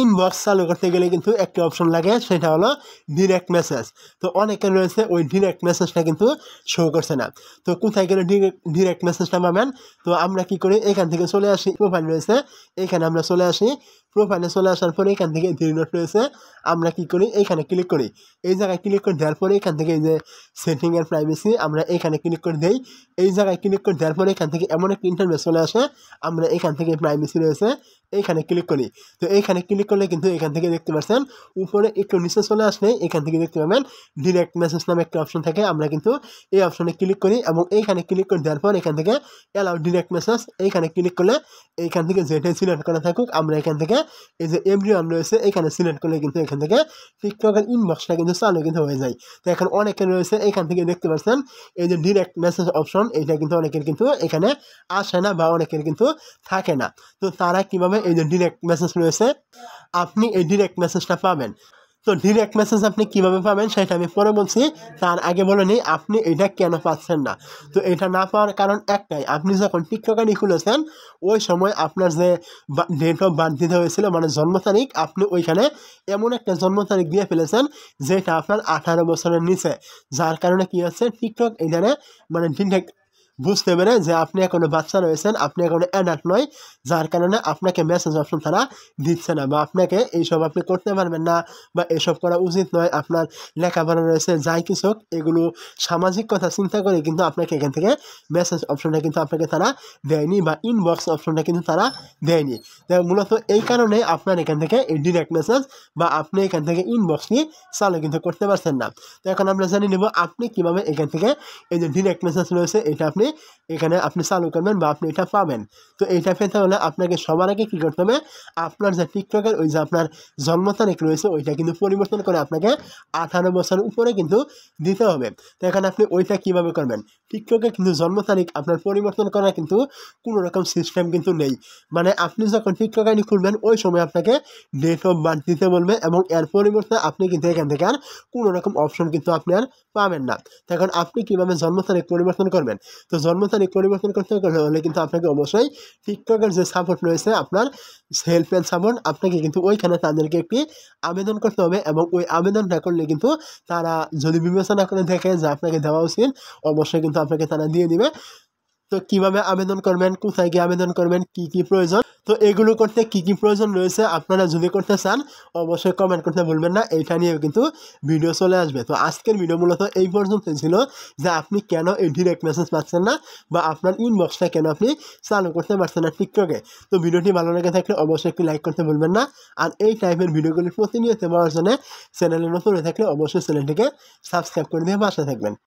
inbox চালু করতে গেলে কিন্তু একটি অপশন লাগে সেটা হলো ডিরেক্ট মেসেজ তো অনেকে রয়েছে ওই ডিরেক্ট মেসেজটা কিন্তু শো করছে না তো কোথায় গেলে ডিরেক্ট মেসেজটা পাবেন তো আমরা কি করি এখান থেকে চলে আসি প্রোফাইল রয়েছে এখানে আমরা চলে আসি প্রোফাইলে চলে আসার পরে এখান থেকে থ্রি ডট রয়েছে আমরা কি করি এখানে ক্লিক করি এই জায়গায় ক্লিক করে দেওয়ার পরে এখান থেকে এই যে সেটিং এর প্রাইভেসি আমরা এখানে ক্লিক করে দিই এই জায়গায় ক্লিক করে দেওয়ার পরে এখান থেকে এমন একটা ইন্টারভেস চলে আসে আমরা এখান থেকে প্রাইভেসি রয়েছে এইখানে ক্লিক করি তো এইখানে ক্লিক করলে কিন্তু এখান থেকে দেখতে পাচ্ছেন উপরে একটু নিচে চলে আসলে এখান থেকে দেখতে পাবেন ডিরেক্ট মেসেজ নামে একটা অপশন থাকে আমরা কিন্তু এই অপশনে ক্লিক করি এবং এইখানে ক্লিক করে দেওয়ার পর এখান থেকে অ্যালাউ ডিরেক্ট মেসেজ এইখানে ক্লিক করলে এইখান থেকে যেটাই সিলেক্ট করা থাকুক আমরা এখান থেকে এই যে এভরিওয়ান রয়েছে এখানে সিলেক্ট করলে কিন্তু এখান থেকে টিকটকের ইনবক্সটা কিন্তু চালু কিন্তু হয়ে যায় তো এখন অনেকে রয়েছে এখান থেকে দেখতে পাচ্ছেন এই যে ডিরেক্ট মেসেজ অপশন এইটা কিন্তু অনেকের কিন্তু এখানে আসে না বা অনেকের কিন্তু থাকে না তো তারা কিভাবে এই যে ডিরেক্ট মেসেজ রয়েছে আপনি এই ডিরেক্ট মেসেজটা পাবেন তো ডিরেক্ট মেসেজ আপনি কিভাবে পাবেন সেটা আমি পরে বলছি তার আগে বলে নিই আপনি এটা কেন পাচ্ছেন না তো এটা না পাওয়ার কারণ একটাই আপনি যখন টিকটক আইডি খুলেছেন ওই সময় আপনার যে ডেট অফ বার্থ দিতে হয়েছিল মানে জন্ম তারিখ আপনি ওইখানে এমন একটা জন্ম তারিখ দিয়ে ফেলেছেন যেটা আপনার আঠারো বছরের নিচে যার কারণে কী হচ্ছে টিকটক এখানে মানে ডিরেক্ট বুঝতে পারে যে আপনি এখনো বাচ্চা রয়েছেন আপনি এখনো অ্যাডাল্ট নয় যার কারণে আপনাকে মেসেজ অপশন তারা দিচ্ছে না বা আপনাকে এইসব আপনি করতে পারবেন না বা এসব করা উচিত নয় আপনার লেখাপড়া রয়েছে যাই কিছু হোক এগুলো সামাজিক কথা চিন্তা করে কিন্তু আপনাকে এখান থেকে মেসেজ অপশনটা কিন্তু আপনাকে তারা দেয়নি বা ইনবক্স অপশনটা কিন্তু তারা দেয়নি মূলত এই কারণে আপনার এখান থেকে ডিরেক্ট মেসেজ বা আপনি এখান থেকে ইনবক্স নিয়ে চালু কিন্তু করতে পারছেন না তো এখন আমরা জানি নেব আপনি কীভাবে এখান থেকে এই যে ডিরেক্ট মেসেজ রয়েছে এটা আপনি এখানে আপনি চালু করবেন বা আপনি এটা পাবেন তো এইটা পেতে হলে আপনাকে সবার আগে কী করতে হবে আপনার যে টিকটকের ওই যে আপনার জন্ম তারিখ রয়েছে ওইটা কিন্তু পরিবর্তন করে আপনাকে আঠারো বছর উপরে কিন্তু দিতে হবে তো এখানে আপনি ওইটা কীভাবে করবেন টিকটকে কিন্তু জন্ম তারিখ আপনার পরিবর্তন করা কিন্তু কোনো রকম সিস্টেম কিন্তু নেই মানে আপনি যখন টিকটক আইনি খুলবেন ওই সময় আপনাকে ডেট অফ বার্থ দিতে বলবে এবং এর পরিবর্তে আপনি কিন্তু এখান থেকে আর কোনো রকম অপশন কিন্তু আপনি আর পাবেন না তো এখন আপনি কীভাবে জন্ম তারিখ পরিবর্তন করবেন তো জন্ম তারিখ পরিবর্তন করতে হলে কিন্তু আপনাকে অবশ্যই শিক্ষকের যে সাপোর্ট রয়েছে আপনার হেল্পলাইন সাপোর্ট আপনাকে কিন্তু ওইখানে তাদেরকে একটি আবেদন করতে হবে এবং ওই আবেদনটা করলে কিন্তু তারা যদি বিবেচনা করে দেখে যে আপনাকে দেওয়া উচিত অবশ্যই কিন্তু আপনাকে তারা দিয়ে দিবে তো কিভাবে আবেদন করবেন কোথায় গিয়ে আবেদন করবেন কি কি প্রয়োজন তো এগুলো করতে কী কী প্রয়োজন রয়েছে আপনারা যদি করতে চান অবশ্যই কমেন্ট করতে বলবেন না এইটা নিয়েও কিন্তু ভিডিও চলে আসবে তো আজকের ভিডিও মূলত এই পর্যন্ত ছিল যে আপনি কেন এই ডিরেক্ট মেসেজ পাচ্ছেন না বা আপনার ইনবক্সটা কেন আপনি চালু করতে পারছেন না টিকটকে তো ভিডিওটি ভালো লেগে থাকলে অবশ্যই একটি লাইক করতে বলবেন না আর এই টাইপের ভিডিওগুলি প্রতিনিয়ত পাওয়ার জন্য চ্যানেলের নতুন হয়ে থাকলে অবশ্যই চ্যানেলটিকে সাবস্ক্রাইব করে দিয়ে বাসা থাকবেন